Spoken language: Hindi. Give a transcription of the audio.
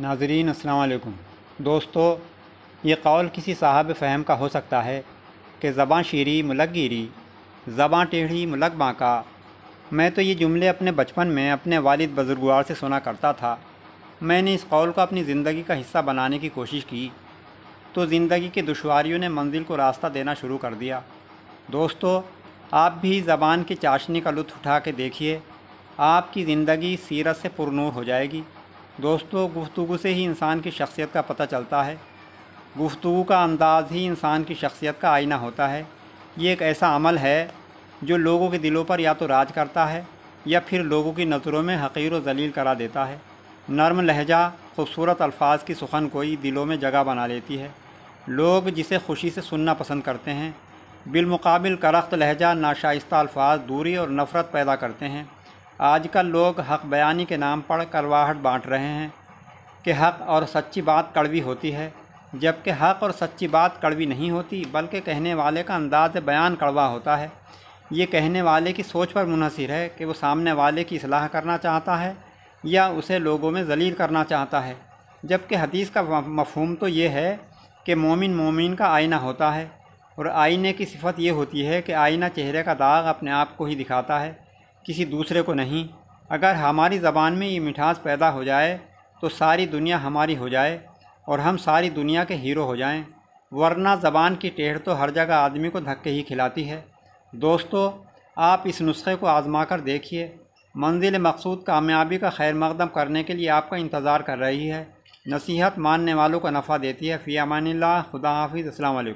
नाजरीन असलकुम दोस्तों ये कौल किसी साहब फ़हम का हो सकता है कि ज़बाँ शीरी मुलक गिरी ज़बाँ टेढ़ी मुलक बाँका मैं तो ये जुमले अपने बचपन में अपने वालिद बजुर्गवार से सुना करता था मैंने इस कौल को अपनी ज़िंदगी का हिस्सा बनाने की कोशिश की तो ज़िंदगी की दुशारियों ने मंजिल को रास्ता देना शुरू कर दिया दोस्तों आप भी ज़बान की चाशनी का लुत्फ़ उठा के देखिए आपकी ज़िंदगी सीरत से पुरनूर हो जाएगी दोस्तों गुफ्तु से ही इंसान की शख्सियत का पता चलता है गुफ्तु का अंदाज़ ही इंसान की शख्सियत का आईना होता है ये एक ऐसा अमल है जो लोगों के दिलों पर या तो राज करता है या फिर लोगों की नज़रों में हकीर व जलील करा देता है नर्म लहजा खूबसूरत अल्फाज की सुखन कोई दिलों में जगह बना लेती है लोग जिसे खुशी से सुनना पसंद करते हैं बिलमुकाबिल करख्त लहजा नाशाइस्ता अल्फाज दूरी और नफ़रत पैदा करते हैं आजकल लोग हक बयानी के नाम पर करवाहट बांट रहे हैं कि हक और सच्ची बात कड़वी होती है जबकि हक और सच्ची बात कड़वी नहीं होती बल्कि कहने वाले का अंदाज बयान कड़वा होता है ये कहने वाले की सोच पर मुनहसर है कि वो सामने वाले की असलाह करना चाहता है या उसे लोगों में जलील करना चाहता है जबकि हदीस का मफहम तो ये है कि मोमिन मोमिन का आईना होता है और आईने की सिफत ये होती है कि आईना चेहरे का दाग अपने आप को ही दिखाता है किसी दूसरे को नहीं अगर हमारी ज़बान में ये मिठास पैदा हो जाए तो सारी दुनिया हमारी हो जाए और हम सारी दुनिया के हीरो हो जाएं वरना ज़बान की टेढ़ तो हर जगह आदमी को धक्के ही खिलाती है दोस्तों आप इस नुस्खे को आजमा कर देखिए मंजिल मकसूद कामयाबी का खैर मकदम करने के लिए आपका इंतज़ार कर रही है नसीहत मानने वालों को नफ़ा देती है फ़ियामान खुदा हाफिज़ अल्लाम